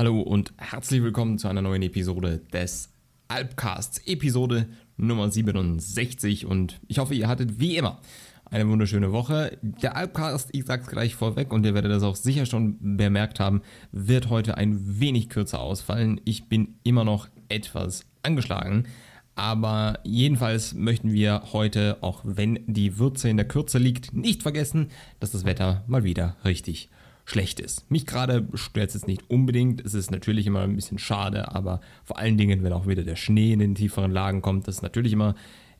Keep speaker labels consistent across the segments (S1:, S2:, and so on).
S1: Hallo und herzlich willkommen zu einer neuen Episode des Alpcasts, Episode Nummer 67 und ich hoffe, ihr hattet wie immer eine wunderschöne Woche. Der Alpcast, ich sag's gleich vorweg und ihr werdet das auch sicher schon bemerkt haben, wird heute ein wenig kürzer ausfallen. Ich bin immer noch etwas angeschlagen, aber jedenfalls möchten wir heute, auch wenn die Würze in der Kürze liegt, nicht vergessen, dass das Wetter mal wieder richtig schlecht ist. Mich gerade stört es jetzt nicht unbedingt. Es ist natürlich immer ein bisschen schade, aber vor allen Dingen, wenn auch wieder der Schnee in den tieferen Lagen kommt, das ist natürlich immer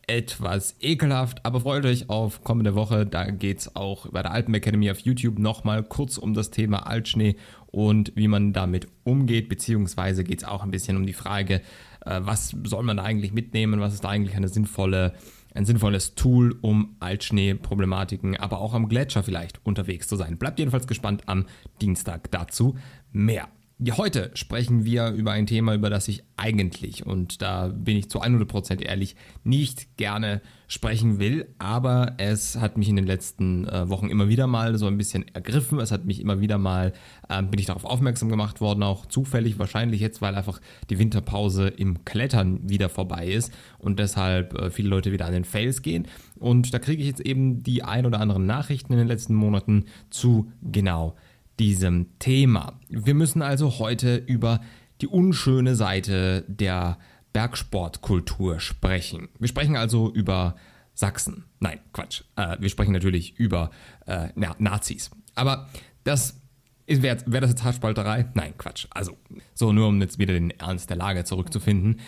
S1: etwas ekelhaft, aber freut euch auf kommende Woche. Da geht es auch bei der Alpen Academy auf YouTube nochmal kurz um das Thema Altschnee und wie man damit umgeht, beziehungsweise geht es auch ein bisschen um die Frage, äh, was soll man da eigentlich mitnehmen, was ist da eigentlich eine sinnvolle ein sinnvolles Tool, um Altschneeproblematiken, aber auch am Gletscher vielleicht unterwegs zu sein. Bleibt jedenfalls gespannt am Dienstag dazu mehr. Heute sprechen wir über ein Thema, über das ich eigentlich, und da bin ich zu 100% ehrlich, nicht gerne sprechen will, aber es hat mich in den letzten äh, Wochen immer wieder mal so ein bisschen ergriffen, es hat mich immer wieder mal, äh, bin ich darauf aufmerksam gemacht worden, auch zufällig wahrscheinlich jetzt, weil einfach die Winterpause im Klettern wieder vorbei ist und deshalb äh, viele Leute wieder an den Fails gehen. Und da kriege ich jetzt eben die ein oder anderen Nachrichten in den letzten Monaten zu genau diesem Thema. Wir müssen also heute über die unschöne Seite der Bergsportkultur sprechen. Wir sprechen also über Sachsen. Nein, Quatsch. Äh, wir sprechen natürlich über äh, na, Nazis. Aber das wäre wär das jetzt Haarspalterei? Nein, Quatsch. Also, so nur um jetzt wieder den Ernst der Lage zurückzufinden.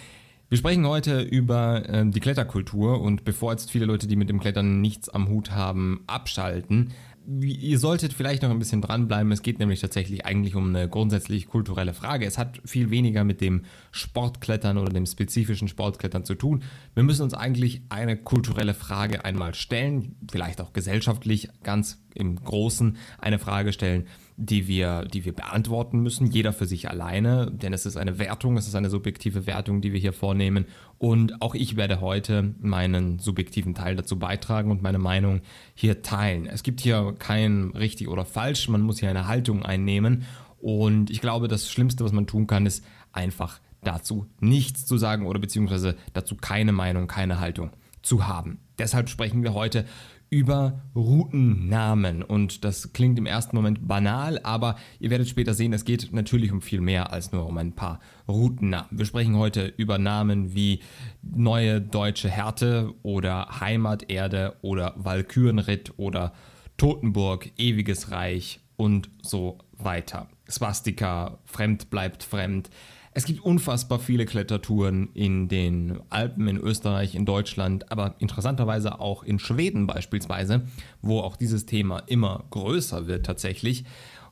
S1: Wir sprechen heute über äh, die Kletterkultur und bevor jetzt viele Leute, die mit dem Klettern nichts am Hut haben, abschalten, ihr solltet vielleicht noch ein bisschen dranbleiben. Es geht nämlich tatsächlich eigentlich um eine grundsätzlich kulturelle Frage. Es hat viel weniger mit dem Sportklettern oder dem spezifischen Sportklettern zu tun. Wir müssen uns eigentlich eine kulturelle Frage einmal stellen, vielleicht auch gesellschaftlich ganz im Großen eine Frage stellen, die wir, die wir beantworten müssen, jeder für sich alleine, denn es ist eine Wertung, es ist eine subjektive Wertung, die wir hier vornehmen. Und auch ich werde heute meinen subjektiven Teil dazu beitragen und meine Meinung hier teilen. Es gibt hier kein richtig oder falsch, man muss hier eine Haltung einnehmen. Und ich glaube, das Schlimmste, was man tun kann, ist einfach dazu nichts zu sagen oder beziehungsweise dazu keine Meinung, keine Haltung zu haben. Deshalb sprechen wir heute über Routennamen. Und das klingt im ersten Moment banal, aber ihr werdet später sehen, es geht natürlich um viel mehr als nur um ein paar Routennamen. Wir sprechen heute über Namen wie Neue Deutsche Härte oder Heimaterde oder Walkürenritt oder Totenburg, Ewiges Reich und so weiter. Swastika, Fremd bleibt fremd. Es gibt unfassbar viele Klettertouren in den Alpen, in Österreich, in Deutschland, aber interessanterweise auch in Schweden beispielsweise, wo auch dieses Thema immer größer wird tatsächlich.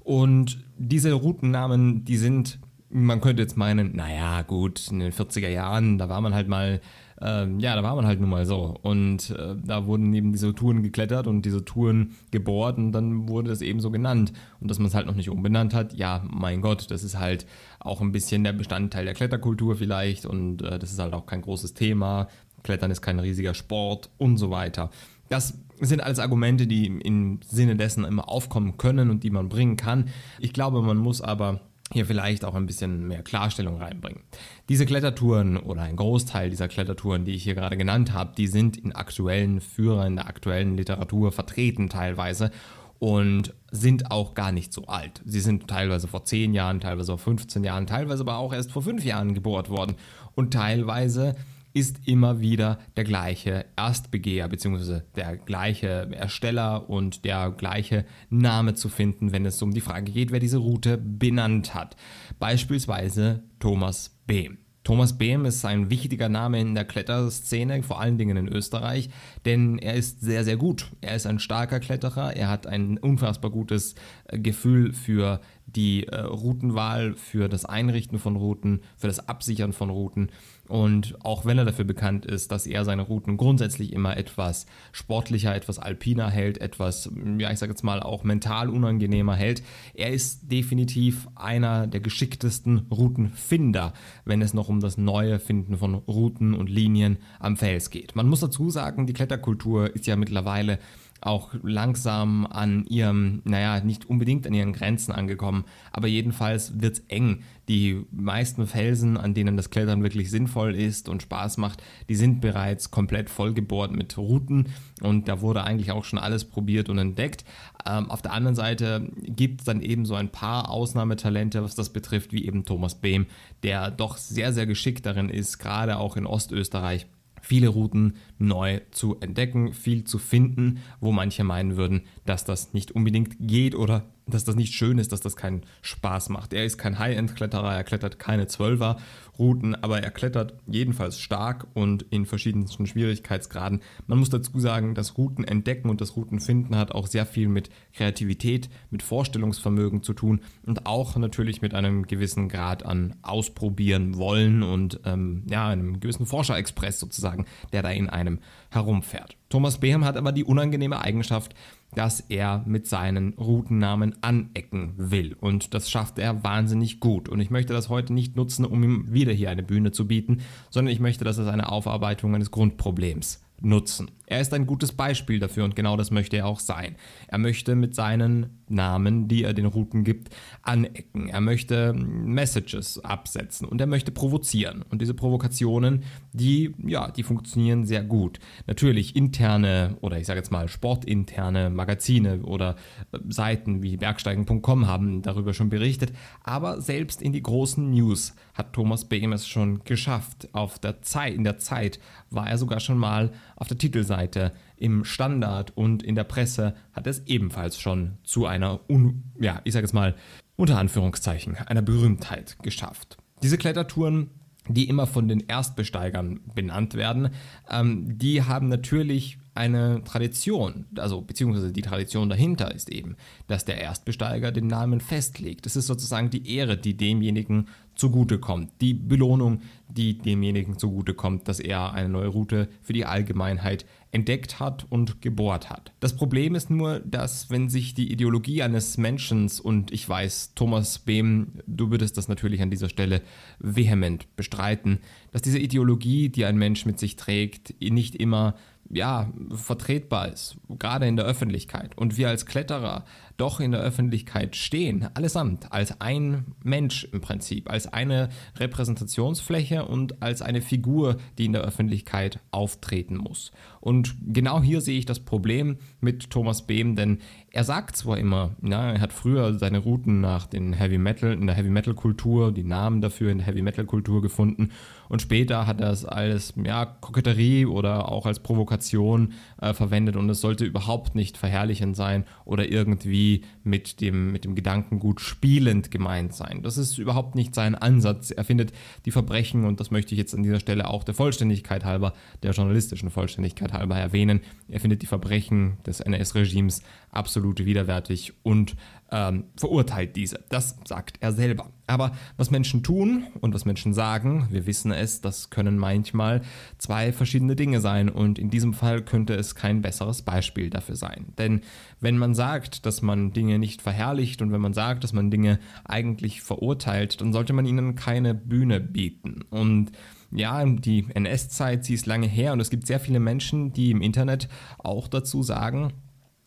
S1: Und diese Routennamen, die sind, man könnte jetzt meinen, naja gut, in den 40er Jahren, da war man halt mal ähm, ja, da war man halt nun mal so. Und äh, da wurden eben diese Touren geklettert und diese Touren gebohrt und dann wurde das eben so genannt. Und dass man es halt noch nicht umbenannt hat, ja, mein Gott, das ist halt auch ein bisschen der Bestandteil der Kletterkultur vielleicht und äh, das ist halt auch kein großes Thema. Klettern ist kein riesiger Sport und so weiter. Das sind alles Argumente, die im Sinne dessen immer aufkommen können und die man bringen kann. Ich glaube, man muss aber hier vielleicht auch ein bisschen mehr Klarstellung reinbringen. Diese Klettertouren oder ein Großteil dieser Klettertouren, die ich hier gerade genannt habe, die sind in aktuellen Führern, in der aktuellen Literatur vertreten teilweise und sind auch gar nicht so alt. Sie sind teilweise vor 10 Jahren, teilweise vor 15 Jahren, teilweise aber auch erst vor 5 Jahren gebohrt worden und teilweise ist immer wieder der gleiche Erstbegeher bzw. der gleiche Ersteller und der gleiche Name zu finden, wenn es um die Frage geht, wer diese Route benannt hat. Beispielsweise Thomas B. Thomas Behm ist ein wichtiger Name in der Kletterszene, vor allen Dingen in Österreich, denn er ist sehr, sehr gut. Er ist ein starker Kletterer, er hat ein unfassbar gutes äh, Gefühl für die äh, Routenwahl, für das Einrichten von Routen, für das Absichern von Routen und auch wenn er dafür bekannt ist, dass er seine Routen grundsätzlich immer etwas sportlicher, etwas alpiner hält, etwas, ja, ich sage jetzt mal auch mental unangenehmer hält, er ist definitiv einer der geschicktesten Routenfinder, wenn es noch um das neue Finden von Routen und Linien am Fels geht. Man muss dazu sagen, die Kletterkultur ist ja mittlerweile auch langsam an ihrem, naja, nicht unbedingt an ihren Grenzen angekommen, aber jedenfalls wird es eng. Die meisten Felsen, an denen das Klettern wirklich sinnvoll ist und Spaß macht, die sind bereits komplett vollgebohrt mit Routen und da wurde eigentlich auch schon alles probiert und entdeckt. Ähm, auf der anderen Seite gibt es dann eben so ein paar Ausnahmetalente, was das betrifft, wie eben Thomas Behm, der doch sehr, sehr geschickt darin ist, gerade auch in Ostösterreich viele Routen neu zu entdecken, viel zu finden, wo manche meinen würden, dass das nicht unbedingt geht oder dass das nicht schön ist, dass das keinen Spaß macht. Er ist kein High-End-Kletterer, er klettert keine Zwölfer Routen, aber er klettert jedenfalls stark und in verschiedensten Schwierigkeitsgraden. Man muss dazu sagen, das Routen entdecken und das Routen finden hat auch sehr viel mit Kreativität, mit Vorstellungsvermögen zu tun und auch natürlich mit einem gewissen Grad an Ausprobieren wollen und ähm, ja, einem gewissen Forscherexpress sozusagen, der da in einem herumfährt. Thomas Beham hat aber die unangenehme Eigenschaft, dass er mit seinen Routennamen anecken will. Und das schafft er wahnsinnig gut. Und ich möchte das heute nicht nutzen, um ihm wieder hier eine Bühne zu bieten, sondern ich möchte, dass es eine Aufarbeitung eines Grundproblems nutzen. Er ist ein gutes Beispiel dafür und genau das möchte er auch sein. Er möchte mit seinen Namen, die er den Routen gibt, anecken. Er möchte Messages absetzen und er möchte provozieren. Und diese Provokationen, die, ja, die funktionieren sehr gut. Natürlich interne oder ich sage jetzt mal sportinterne Magazine oder äh, Seiten wie bergsteigen.com haben darüber schon berichtet. Aber selbst in die großen News hat Thomas Behm es schon geschafft. Auf der Zeit, in der Zeit war er sogar schon mal auf der Titelseite Seite, im Standard und in der Presse hat es ebenfalls schon zu einer, Un ja, ich sage es mal, unter Anführungszeichen, einer Berühmtheit geschafft. Diese Klettertouren die immer von den Erstbesteigern benannt werden, ähm, die haben natürlich eine Tradition, also beziehungsweise die Tradition dahinter ist eben, dass der Erstbesteiger den Namen festlegt. Es ist sozusagen die Ehre, die demjenigen zugutekommt, die Belohnung, die demjenigen zugutekommt, dass er eine neue Route für die Allgemeinheit entdeckt hat und gebohrt hat. Das Problem ist nur, dass wenn sich die Ideologie eines Menschen und ich weiß, Thomas Behm, du würdest das natürlich an dieser Stelle vehement bestreiten, dass diese Ideologie, die ein Mensch mit sich trägt, nicht immer ja, vertretbar ist, gerade in der Öffentlichkeit. Und wir als Kletterer doch in der Öffentlichkeit stehen, allesamt, als ein Mensch im Prinzip, als eine Repräsentationsfläche und als eine Figur, die in der Öffentlichkeit auftreten muss. Und genau hier sehe ich das Problem mit Thomas Behm, denn er sagt zwar immer, na, er hat früher seine Routen nach den Heavy Metal, in der Heavy Metal Kultur, die Namen dafür in der Heavy Metal Kultur gefunden und später hat er es als ja, Koketterie oder auch als Provokation äh, verwendet und es sollte überhaupt nicht verherrlichend sein oder irgendwie mit dem, mit dem Gedankengut spielend gemeint sein. Das ist überhaupt nicht sein Ansatz. Er findet die Verbrechen, und das möchte ich jetzt an dieser Stelle auch der Vollständigkeit halber, der journalistischen Vollständigkeit halber erwähnen, er findet die Verbrechen des NS-Regimes absolut widerwärtig und ähm, verurteilt diese. Das sagt er selber. Aber was Menschen tun und was Menschen sagen, wir wissen es, das können manchmal zwei verschiedene Dinge sein. Und in diesem Fall könnte es kein besseres Beispiel dafür sein. Denn wenn man sagt, dass man Dinge nicht verherrlicht und wenn man sagt, dass man Dinge eigentlich verurteilt, dann sollte man ihnen keine Bühne bieten. Und ja, die NS-Zeit, sie ist lange her und es gibt sehr viele Menschen, die im Internet auch dazu sagen,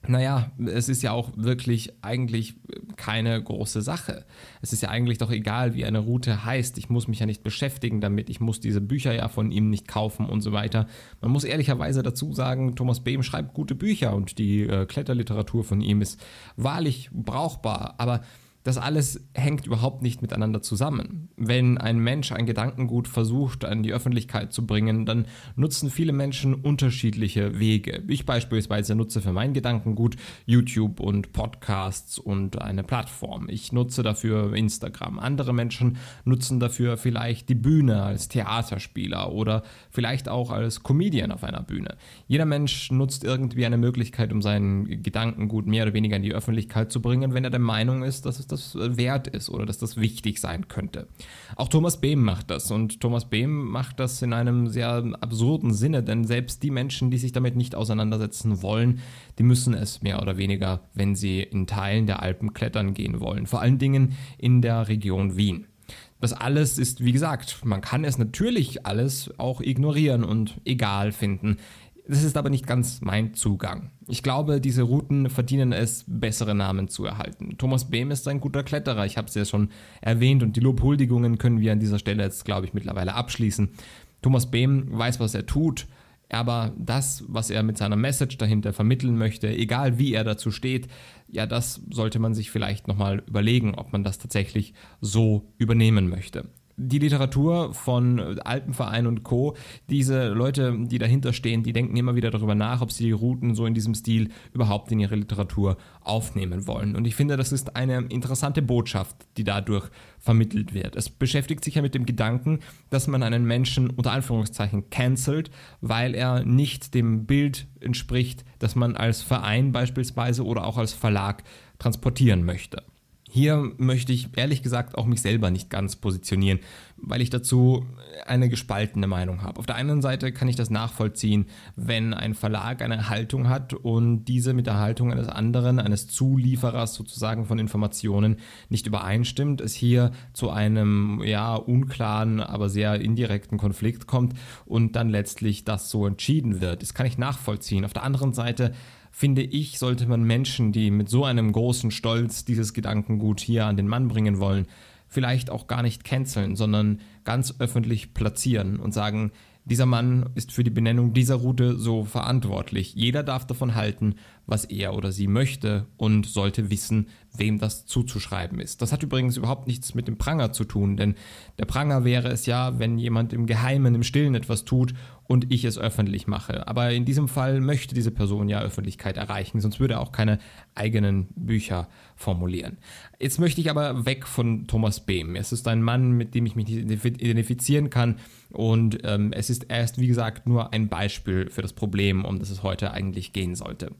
S1: naja, es ist ja auch wirklich eigentlich keine große Sache. Es ist ja eigentlich doch egal, wie eine Route heißt. Ich muss mich ja nicht beschäftigen damit. Ich muss diese Bücher ja von ihm nicht kaufen und so weiter. Man muss ehrlicherweise dazu sagen, Thomas Behm schreibt gute Bücher und die äh, Kletterliteratur von ihm ist wahrlich brauchbar. Aber das alles hängt überhaupt nicht miteinander zusammen. Wenn ein Mensch ein Gedankengut versucht, an die Öffentlichkeit zu bringen, dann nutzen viele Menschen unterschiedliche Wege. Ich beispielsweise nutze für mein Gedankengut YouTube und Podcasts und eine Plattform. Ich nutze dafür Instagram. Andere Menschen nutzen dafür vielleicht die Bühne als Theaterspieler oder vielleicht auch als Comedian auf einer Bühne. Jeder Mensch nutzt irgendwie eine Möglichkeit, um sein Gedankengut mehr oder weniger in die Öffentlichkeit zu bringen, wenn er der Meinung ist, dass es das äh, wert ist oder dass das wichtig sein könnte. Auch Thomas Behm macht das und Thomas Behm macht das in einem sehr absurden Sinne, denn selbst die Menschen, die sich damit nicht auseinandersetzen wollen, die müssen es mehr oder weniger, wenn sie in Teilen der Alpen klettern gehen wollen, vor allen Dingen in der Region Wien. Das alles ist, wie gesagt, man kann es natürlich alles auch ignorieren und egal finden. Das ist aber nicht ganz mein Zugang. Ich glaube, diese Routen verdienen es, bessere Namen zu erhalten. Thomas Behm ist ein guter Kletterer, ich habe es ja schon erwähnt und die Lobhuldigungen können wir an dieser Stelle jetzt, glaube ich, mittlerweile abschließen. Thomas Behm weiß, was er tut, aber das, was er mit seiner Message dahinter vermitteln möchte, egal wie er dazu steht, ja, das sollte man sich vielleicht nochmal überlegen, ob man das tatsächlich so übernehmen möchte die Literatur von Alpenverein und Co., diese Leute, die dahinter stehen, die denken immer wieder darüber nach, ob sie die Routen so in diesem Stil überhaupt in ihre Literatur aufnehmen wollen. Und ich finde, das ist eine interessante Botschaft, die dadurch vermittelt wird. Es beschäftigt sich ja mit dem Gedanken, dass man einen Menschen unter Anführungszeichen cancelt, weil er nicht dem Bild entspricht, das man als Verein beispielsweise oder auch als Verlag transportieren möchte. Hier möchte ich ehrlich gesagt auch mich selber nicht ganz positionieren, weil ich dazu eine gespaltene Meinung habe. Auf der einen Seite kann ich das nachvollziehen, wenn ein Verlag eine Haltung hat und diese mit der Haltung eines anderen, eines Zulieferers sozusagen von Informationen nicht übereinstimmt, es hier zu einem ja unklaren, aber sehr indirekten Konflikt kommt und dann letztlich das so entschieden wird. Das kann ich nachvollziehen. Auf der anderen Seite finde ich, sollte man Menschen, die mit so einem großen Stolz dieses Gedankengut hier an den Mann bringen wollen, vielleicht auch gar nicht canceln, sondern ganz öffentlich platzieren und sagen, dieser Mann ist für die Benennung dieser Route so verantwortlich. Jeder darf davon halten, was er oder sie möchte und sollte wissen, wem das zuzuschreiben ist. Das hat übrigens überhaupt nichts mit dem Pranger zu tun, denn der Pranger wäre es ja, wenn jemand im Geheimen, im Stillen etwas tut und ich es öffentlich mache. Aber in diesem Fall möchte diese Person ja Öffentlichkeit erreichen, sonst würde er auch keine eigenen Bücher formulieren. Jetzt möchte ich aber weg von Thomas Behm. Es ist ein Mann, mit dem ich mich nicht identifizieren kann und ähm, es ist erst, wie gesagt, nur ein Beispiel für das Problem, um das es heute eigentlich gehen sollte.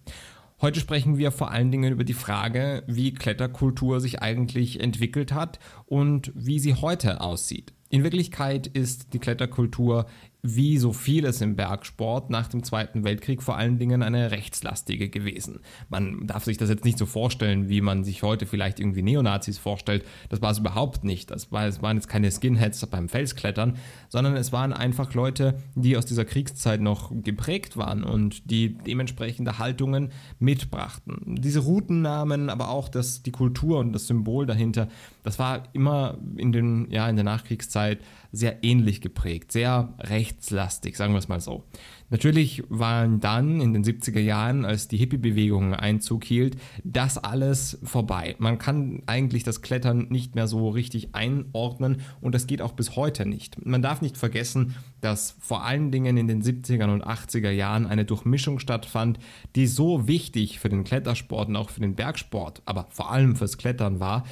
S1: Heute sprechen wir vor allen Dingen über die Frage, wie Kletterkultur sich eigentlich entwickelt hat und wie sie heute aussieht. In Wirklichkeit ist die Kletterkultur wie so vieles im Bergsport nach dem Zweiten Weltkrieg vor allen Dingen eine rechtslastige gewesen. Man darf sich das jetzt nicht so vorstellen, wie man sich heute vielleicht irgendwie Neonazis vorstellt. Das war es überhaupt nicht. Das war, es waren jetzt keine Skinheads beim Felsklettern, sondern es waren einfach Leute, die aus dieser Kriegszeit noch geprägt waren und die dementsprechende Haltungen mitbrachten. Diese Routennamen, aber auch das, die Kultur und das Symbol dahinter, das war immer in, den, ja, in der Nachkriegszeit sehr ähnlich geprägt, sehr rechtslastig, sagen wir es mal so. Natürlich waren dann in den 70er Jahren, als die Hippie-Bewegung Einzug hielt, das alles vorbei. Man kann eigentlich das Klettern nicht mehr so richtig einordnen und das geht auch bis heute nicht. Man darf nicht vergessen, dass vor allen Dingen in den 70er und 80er Jahren eine Durchmischung stattfand, die so wichtig für den Klettersport und auch für den Bergsport, aber vor allem fürs Klettern war,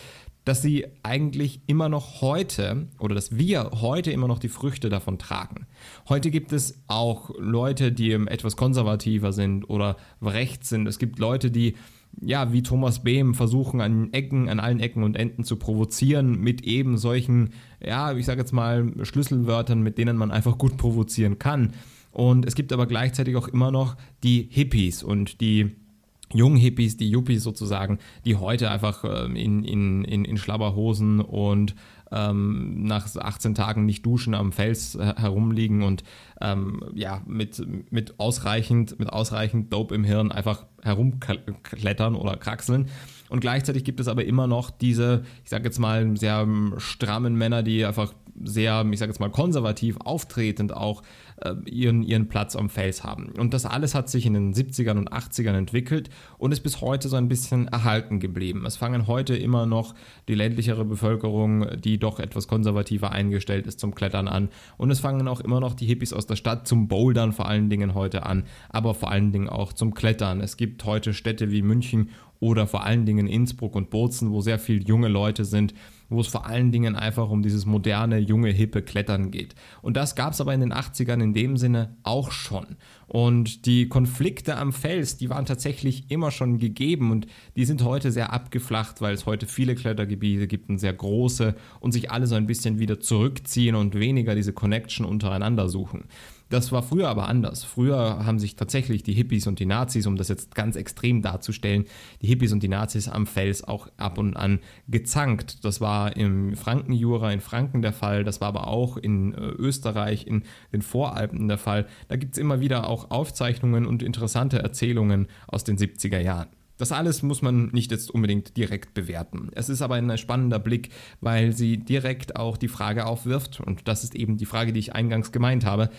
S1: dass sie eigentlich immer noch heute oder dass wir heute immer noch die Früchte davon tragen. Heute gibt es auch Leute, die etwas konservativer sind oder rechts sind. Es gibt Leute, die ja, wie Thomas Behm versuchen an Ecken, an allen Ecken und Enden zu provozieren mit eben solchen, ja, ich sage jetzt mal Schlüsselwörtern, mit denen man einfach gut provozieren kann. Und es gibt aber gleichzeitig auch immer noch die Hippies und die jungen Hippies, die Yuppies sozusagen, die heute einfach ähm, in, in, in, in Schlabberhosen und ähm, nach 18 Tagen nicht duschen am Fels äh, herumliegen und ähm, ja, mit, mit, ausreichend, mit ausreichend Dope im Hirn einfach herumklettern oder kraxeln. Und gleichzeitig gibt es aber immer noch diese, ich sage jetzt mal, sehr ähm, strammen Männer, die einfach sehr, ich sage jetzt mal, konservativ auftretend auch äh, ihren, ihren Platz am Fels haben. Und das alles hat sich in den 70ern und 80ern entwickelt und ist bis heute so ein bisschen erhalten geblieben. Es fangen heute immer noch die ländlichere Bevölkerung, die doch etwas konservativer eingestellt ist, zum Klettern an. Und es fangen auch immer noch die Hippies aus der Stadt zum Bouldern vor allen Dingen heute an, aber vor allen Dingen auch zum Klettern. Es gibt heute Städte wie München oder vor allen Dingen Innsbruck und Bozen, wo sehr viele junge Leute sind, wo es vor allen Dingen einfach um dieses moderne, junge, hippe Klettern geht. Und das gab es aber in den 80ern in dem Sinne auch schon. Und die Konflikte am Fels, die waren tatsächlich immer schon gegeben und die sind heute sehr abgeflacht, weil es heute viele Klettergebiete gibt und sehr große und sich alle so ein bisschen wieder zurückziehen und weniger diese Connection untereinander suchen. Das war früher aber anders. Früher haben sich tatsächlich die Hippies und die Nazis, um das jetzt ganz extrem darzustellen, die Hippies und die Nazis am Fels auch ab und an gezankt. Das war im Frankenjura in Franken der Fall, das war aber auch in äh, Österreich, in den Voralpen der Fall. Da gibt es immer wieder auch Aufzeichnungen und interessante Erzählungen aus den 70er Jahren. Das alles muss man nicht jetzt unbedingt direkt bewerten. Es ist aber ein spannender Blick, weil sie direkt auch die Frage aufwirft, und das ist eben die Frage, die ich eingangs gemeint habe,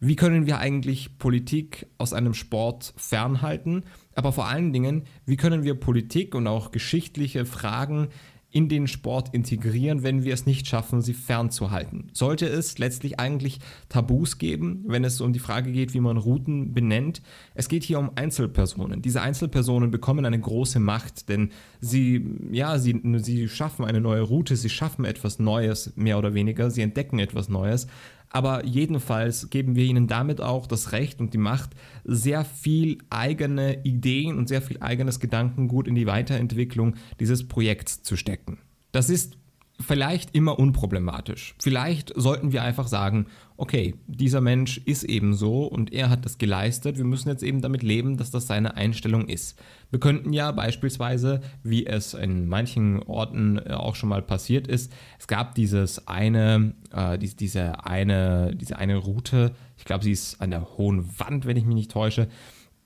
S1: wie können wir eigentlich Politik aus einem Sport fernhalten? Aber vor allen Dingen, wie können wir Politik und auch geschichtliche Fragen in den Sport integrieren, wenn wir es nicht schaffen, sie fernzuhalten. Sollte es letztlich eigentlich Tabus geben, wenn es um die Frage geht, wie man Routen benennt? Es geht hier um Einzelpersonen. Diese Einzelpersonen bekommen eine große Macht, denn sie, ja, sie, sie schaffen eine neue Route, sie schaffen etwas Neues, mehr oder weniger, sie entdecken etwas Neues. Aber jedenfalls geben wir ihnen damit auch das Recht und die Macht, sehr viel eigene Ideen und sehr viel eigenes Gedankengut in die Weiterentwicklung dieses Projekts zu stecken. Das ist vielleicht immer unproblematisch. Vielleicht sollten wir einfach sagen, okay, dieser Mensch ist eben so und er hat das geleistet, wir müssen jetzt eben damit leben, dass das seine Einstellung ist. Wir könnten ja beispielsweise, wie es in manchen Orten äh, auch schon mal passiert ist, es gab dieses eine, äh, diese, diese eine, diese eine Route, ich glaube, sie ist an der hohen Wand, wenn ich mich nicht täusche.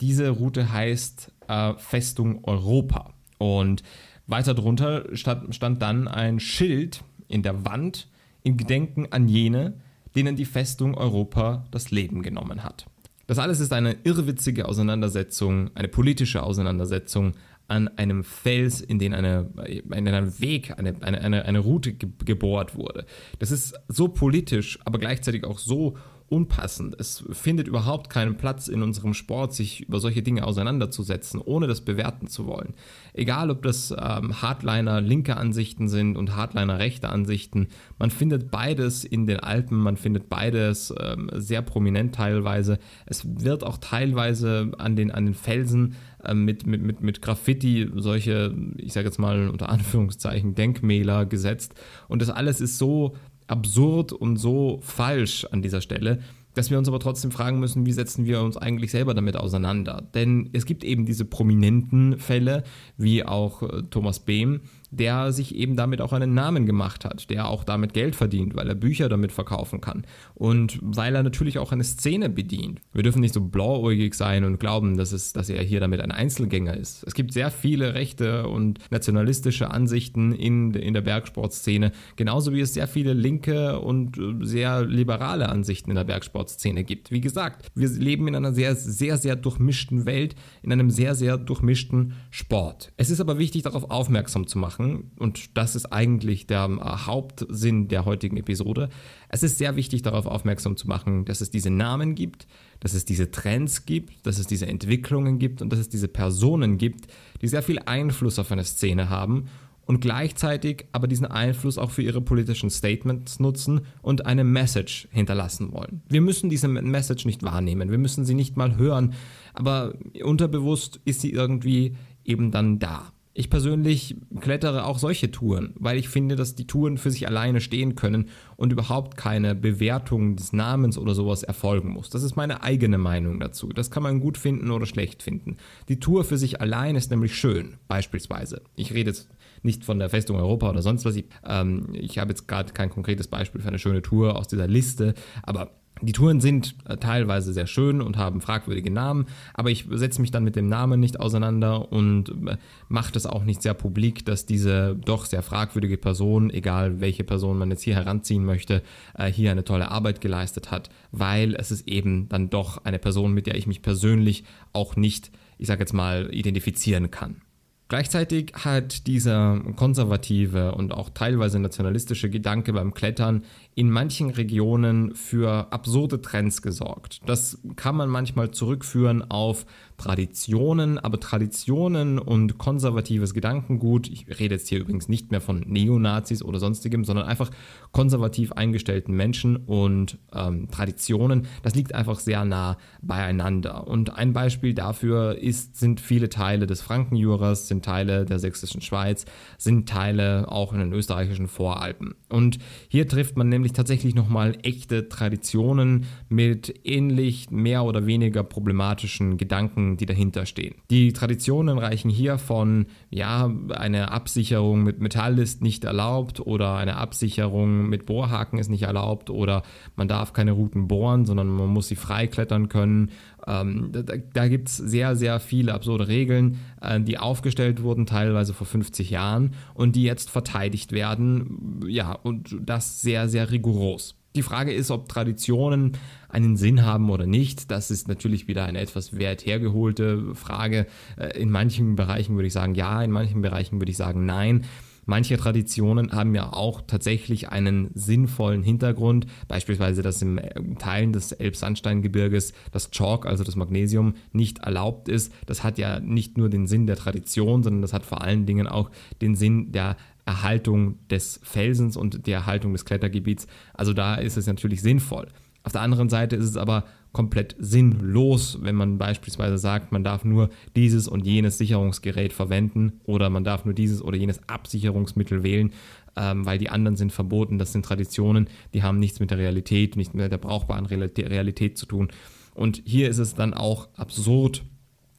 S1: Diese Route heißt äh, Festung Europa. Und weiter drunter stand, stand dann ein Schild in der Wand im Gedenken an jene, denen die Festung Europa das Leben genommen hat. Das alles ist eine irrwitzige Auseinandersetzung, eine politische Auseinandersetzung an einem Fels, in den eine, in einem Weg, eine, eine, eine, eine Route ge gebohrt wurde. Das ist so politisch, aber gleichzeitig auch so unpassend. Es findet überhaupt keinen Platz in unserem Sport, sich über solche Dinge auseinanderzusetzen, ohne das bewerten zu wollen. Egal, ob das ähm, Hardliner linke Ansichten sind und Hardliner rechte Ansichten, man findet beides in den Alpen, man findet beides ähm, sehr prominent teilweise. Es wird auch teilweise an den, an den Felsen ähm, mit, mit, mit, mit Graffiti solche, ich sage jetzt mal unter Anführungszeichen, Denkmäler gesetzt. Und das alles ist so absurd und so falsch an dieser Stelle, dass wir uns aber trotzdem fragen müssen, wie setzen wir uns eigentlich selber damit auseinander? Denn es gibt eben diese prominenten Fälle, wie auch äh, Thomas Behm, der sich eben damit auch einen Namen gemacht hat, der auch damit Geld verdient, weil er Bücher damit verkaufen kann und weil er natürlich auch eine Szene bedient. Wir dürfen nicht so blauäugig sein und glauben, dass, es, dass er hier damit ein Einzelgänger ist. Es gibt sehr viele rechte und nationalistische Ansichten in, in der Bergsportszene, genauso wie es sehr viele linke und äh, sehr liberale Ansichten in der Bergsportszene gibt. Wie gesagt, wir leben in einer sehr, sehr, sehr durchmischten Welt, in einem sehr, sehr durchmischten Sport. Es ist aber wichtig, darauf aufmerksam zu machen machen, und das ist eigentlich der äh, Hauptsinn der heutigen Episode, es ist sehr wichtig darauf aufmerksam zu machen, dass es diese Namen gibt, dass es diese Trends gibt, dass es diese Entwicklungen gibt und dass es diese Personen gibt, die sehr viel Einfluss auf eine Szene haben und gleichzeitig aber diesen Einfluss auch für ihre politischen Statements nutzen und eine Message hinterlassen wollen. Wir müssen diese Message nicht wahrnehmen, wir müssen sie nicht mal hören, aber unterbewusst ist sie irgendwie eben dann da. Ich persönlich klettere auch solche Touren, weil ich finde, dass die Touren für sich alleine stehen können und überhaupt keine Bewertung des Namens oder sowas erfolgen muss. Das ist meine eigene Meinung dazu. Das kann man gut finden oder schlecht finden. Die Tour für sich allein ist nämlich schön, beispielsweise. Ich rede jetzt nicht von der Festung Europa oder sonst was. Ich, ähm, ich habe jetzt gerade kein konkretes Beispiel für eine schöne Tour aus dieser Liste, aber die Touren sind äh, teilweise sehr schön und haben fragwürdige Namen, aber ich setze mich dann mit dem Namen nicht auseinander und äh, mache das auch nicht sehr publik, dass diese doch sehr fragwürdige Person, egal welche Person man jetzt hier heranziehen möchte, äh, hier eine tolle Arbeit geleistet hat, weil es ist eben dann doch eine Person, mit der ich mich persönlich auch nicht, ich sage jetzt mal, identifizieren kann. Gleichzeitig hat dieser konservative und auch teilweise nationalistische Gedanke beim Klettern in manchen Regionen für absurde Trends gesorgt. Das kann man manchmal zurückführen auf Traditionen, aber Traditionen und konservatives Gedankengut, ich rede jetzt hier übrigens nicht mehr von Neonazis oder sonstigem, sondern einfach konservativ eingestellten Menschen und ähm, Traditionen, das liegt einfach sehr nah beieinander. Und ein Beispiel dafür ist, sind viele Teile des Frankenjuras, sind Teile der sächsischen Schweiz, sind Teile auch in den österreichischen Voralpen. Und hier trifft man nämlich tatsächlich nochmal echte Traditionen mit ähnlich mehr oder weniger problematischen Gedanken Gedanken, die dahinter stehen. Die Traditionen reichen hier von, ja, eine Absicherung mit Metall ist nicht erlaubt oder eine Absicherung mit Bohrhaken ist nicht erlaubt oder man darf keine Routen bohren, sondern man muss sie freiklettern können. Ähm, da da gibt es sehr, sehr viele absurde Regeln, äh, die aufgestellt wurden, teilweise vor 50 Jahren und die jetzt verteidigt werden. Ja, und das sehr, sehr rigoros. Die Frage ist, ob Traditionen einen Sinn haben oder nicht. Das ist natürlich wieder eine etwas wert hergeholte Frage. Äh, in manchen Bereichen würde ich sagen ja, in manchen Bereichen würde ich sagen nein. Manche Traditionen haben ja auch tatsächlich einen sinnvollen Hintergrund, beispielsweise, dass im äh, Teilen des Elbsandsteingebirges das Chalk, also das Magnesium, nicht erlaubt ist. Das hat ja nicht nur den Sinn der Tradition, sondern das hat vor allen Dingen auch den Sinn der Erhaltung des Felsens und der Erhaltung des Klettergebiets. Also da ist es natürlich sinnvoll. Auf der anderen Seite ist es aber komplett sinnlos, wenn man beispielsweise sagt, man darf nur dieses und jenes Sicherungsgerät verwenden oder man darf nur dieses oder jenes Absicherungsmittel wählen, ähm, weil die anderen sind verboten. Das sind Traditionen, die haben nichts mit der Realität, nicht mit der brauchbaren Realität zu tun. Und hier ist es dann auch absurd,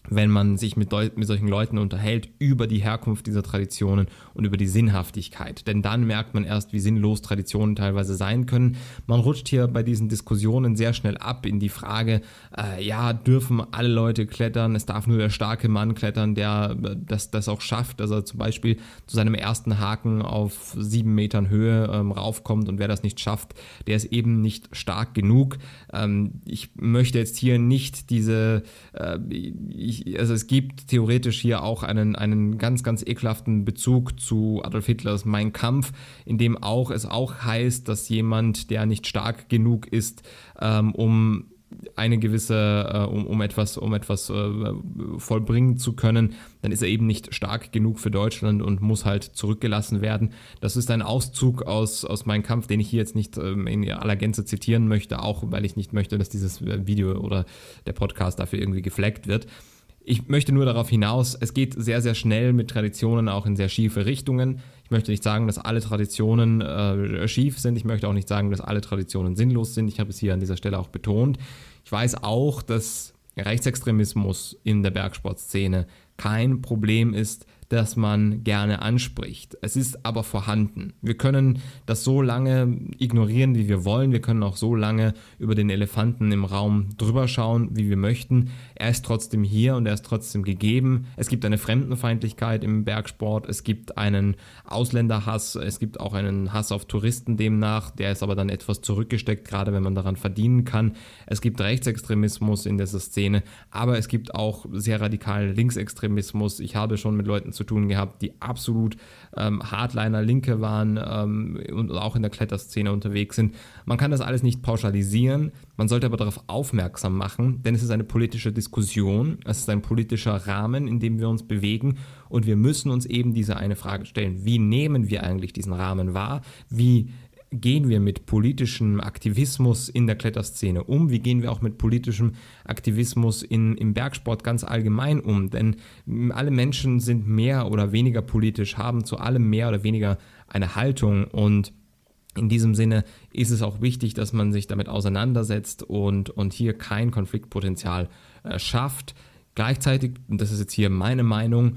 S1: wenn man sich mit, mit, solchen Leuten unterhält über die Herkunft dieser Traditionen und über die Sinnhaftigkeit. Denn dann merkt man erst, wie sinnlos Traditionen teilweise sein können. Man rutscht hier bei diesen Diskussionen sehr schnell ab in die Frage, äh, ja, dürfen alle Leute klettern? Es darf nur der starke Mann klettern, der äh, das, das auch schafft, dass er zum Beispiel zu seinem ersten Haken auf sieben Metern Höhe ähm, raufkommt und wer das nicht schafft, der ist eben nicht stark genug. Ähm, ich möchte jetzt hier nicht diese... Äh, ich, ich, also es gibt theoretisch hier auch einen, einen ganz, ganz ekelhaften Bezug zu Adolf Hitlers Mein Kampf, in dem auch es auch heißt, dass jemand, der nicht stark genug ist, ähm, um eine gewisse, äh, um, um etwas, um etwas äh, vollbringen zu können, dann ist er eben nicht stark genug für Deutschland und muss halt zurückgelassen werden. Das ist ein Auszug aus, aus meinem Kampf, den ich hier jetzt nicht ähm, in aller Gänze zitieren möchte, auch weil ich nicht möchte, dass dieses Video oder der Podcast dafür irgendwie gefleckt wird. Ich möchte nur darauf hinaus, es geht sehr, sehr schnell mit Traditionen auch in sehr schiefe Richtungen. Ich möchte nicht sagen, dass alle Traditionen äh, schief sind. Ich möchte auch nicht sagen, dass alle Traditionen sinnlos sind. Ich habe es hier an dieser Stelle auch betont. Ich weiß auch, dass Rechtsextremismus in der Bergsportszene kein Problem ist, das man gerne anspricht. Es ist aber vorhanden. Wir können das so lange ignorieren, wie wir wollen. Wir können auch so lange über den Elefanten im Raum drüber schauen, wie wir möchten er ist trotzdem hier und er ist trotzdem gegeben. Es gibt eine Fremdenfeindlichkeit im Bergsport, es gibt einen Ausländerhass, es gibt auch einen Hass auf Touristen demnach, der ist aber dann etwas zurückgesteckt, gerade wenn man daran verdienen kann. Es gibt Rechtsextremismus in dieser Szene, aber es gibt auch sehr radikalen Linksextremismus. Ich habe schon mit Leuten zu tun gehabt, die absolut ähm, Hardliner Linke waren ähm, und auch in der Kletterszene unterwegs sind. Man kann das alles nicht pauschalisieren. Man sollte aber darauf aufmerksam machen, denn es ist eine politische Diskussion, es ist ein politischer Rahmen, in dem wir uns bewegen und wir müssen uns eben diese eine Frage stellen. Wie nehmen wir eigentlich diesen Rahmen wahr? Wie gehen wir mit politischem Aktivismus in der Kletterszene um? Wie gehen wir auch mit politischem Aktivismus in, im Bergsport ganz allgemein um? Denn alle Menschen sind mehr oder weniger politisch, haben zu allem mehr oder weniger eine Haltung und in diesem Sinne ist es auch wichtig, dass man sich damit auseinandersetzt und, und hier kein Konfliktpotenzial äh, schafft. Gleichzeitig, und das ist jetzt hier meine Meinung,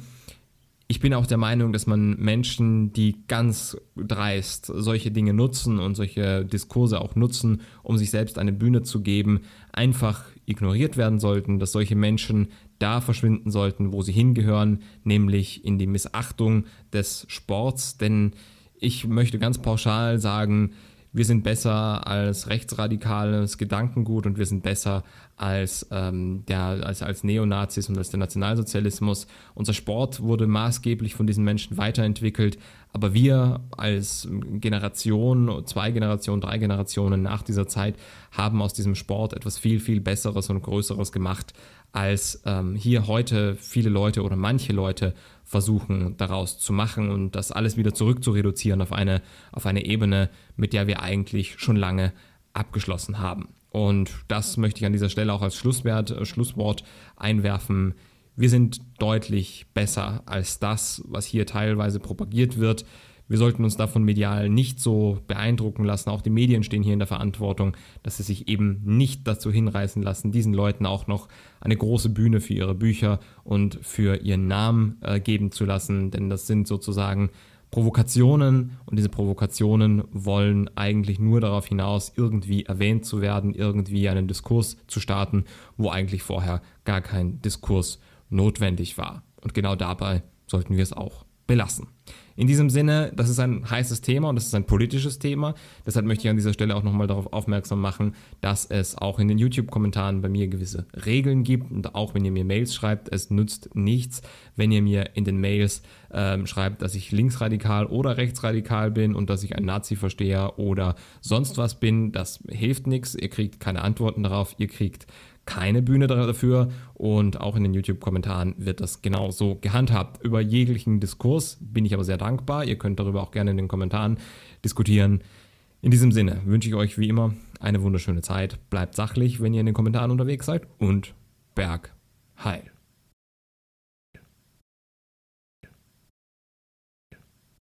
S1: ich bin auch der Meinung, dass man Menschen, die ganz dreist solche Dinge nutzen und solche Diskurse auch nutzen, um sich selbst eine Bühne zu geben, einfach ignoriert werden sollten, dass solche Menschen da verschwinden sollten, wo sie hingehören, nämlich in die Missachtung des Sports, denn äh, ich möchte ganz pauschal sagen, wir sind besser als rechtsradikales Gedankengut und wir sind besser als, ähm, der, als, als Neonazis und als der Nationalsozialismus. Unser Sport wurde maßgeblich von diesen Menschen weiterentwickelt, aber wir als Generation, zwei Generationen, drei Generationen nach dieser Zeit haben aus diesem Sport etwas viel, viel Besseres und Größeres gemacht, als ähm, hier heute viele Leute oder manche Leute versuchen daraus zu machen und das alles wieder zurückzureduzieren auf eine, auf eine Ebene, mit der wir eigentlich schon lange abgeschlossen haben. Und das möchte ich an dieser Stelle auch als Schlusswert, äh, Schlusswort einwerfen. Wir sind deutlich besser als das, was hier teilweise propagiert wird wir sollten uns davon medial nicht so beeindrucken lassen. Auch die Medien stehen hier in der Verantwortung, dass sie sich eben nicht dazu hinreißen lassen, diesen Leuten auch noch eine große Bühne für ihre Bücher und für ihren Namen äh, geben zu lassen, denn das sind sozusagen Provokationen und diese Provokationen wollen eigentlich nur darauf hinaus, irgendwie erwähnt zu werden, irgendwie einen Diskurs zu starten, wo eigentlich vorher gar kein Diskurs notwendig war. Und genau dabei sollten wir es auch belassen. In diesem Sinne, das ist ein heißes Thema und das ist ein politisches Thema. Deshalb möchte ich an dieser Stelle auch nochmal darauf aufmerksam machen, dass es auch in den YouTube-Kommentaren bei mir gewisse Regeln gibt. Und auch wenn ihr mir Mails schreibt, es nützt nichts, wenn ihr mir in den Mails ähm, schreibt, dass ich linksradikal oder rechtsradikal bin und dass ich ein Nazi-Versteher oder sonst was bin. Das hilft nichts. Ihr kriegt keine Antworten darauf. Ihr kriegt keine Bühne dafür und auch in den YouTube-Kommentaren wird das genauso gehandhabt. Über jeglichen Diskurs bin ich aber sehr dankbar. Ihr könnt darüber auch gerne in den Kommentaren diskutieren. In diesem Sinne wünsche ich euch wie immer eine wunderschöne Zeit. Bleibt sachlich, wenn ihr in den Kommentaren unterwegs seid und Berg heil.